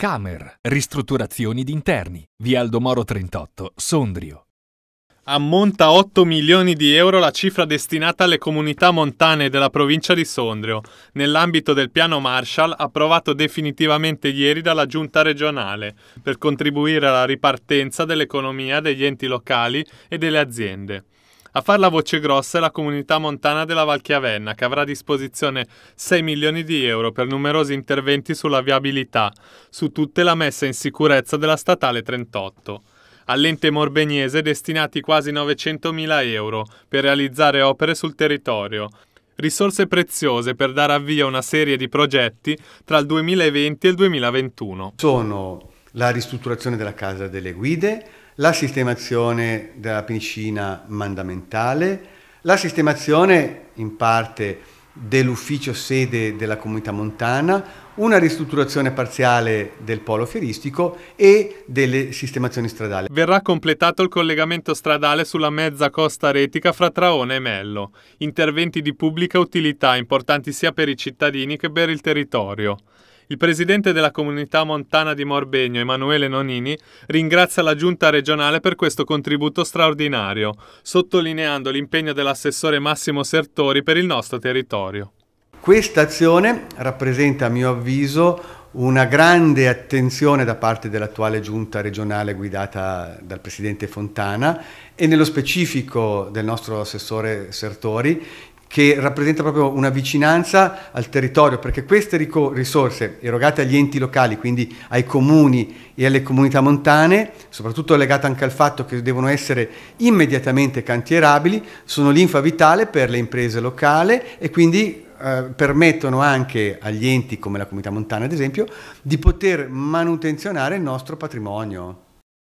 Camer, ristrutturazioni d'interni, interni, via Aldomoro 38, Sondrio. Ammonta 8 milioni di euro la cifra destinata alle comunità montane della provincia di Sondrio, nell'ambito del piano Marshall approvato definitivamente ieri dalla giunta regionale, per contribuire alla ripartenza dell'economia degli enti locali e delle aziende. A far la voce grossa è la comunità montana della Valchiavenna, che avrà a disposizione 6 milioni di euro per numerosi interventi sulla viabilità, su tutte la messa in sicurezza della statale 38. All'ente morbegnese destinati quasi 900 mila euro per realizzare opere sul territorio, risorse preziose per dare avvio a una serie di progetti tra il 2020 e il 2021. Sono la ristrutturazione della casa delle guide, la sistemazione della piscina mandamentale, la sistemazione in parte dell'ufficio sede della comunità montana, una ristrutturazione parziale del polo fieristico e delle sistemazioni stradali. Verrà completato il collegamento stradale sulla mezza costa retica fra Traone e Mello, interventi di pubblica utilità importanti sia per i cittadini che per il territorio. Il presidente della comunità montana di Morbegno, Emanuele Nonini, ringrazia la giunta regionale per questo contributo straordinario, sottolineando l'impegno dell'assessore Massimo Sertori per il nostro territorio. Questa azione rappresenta, a mio avviso, una grande attenzione da parte dell'attuale giunta regionale guidata dal presidente Fontana e nello specifico del nostro assessore Sertori che rappresenta proprio una vicinanza al territorio, perché queste risorse erogate agli enti locali, quindi ai comuni e alle comunità montane, soprattutto legate anche al fatto che devono essere immediatamente cantierabili, sono l'infa vitale per le imprese locali e quindi eh, permettono anche agli enti come la comunità montana ad esempio di poter manutenzionare il nostro patrimonio.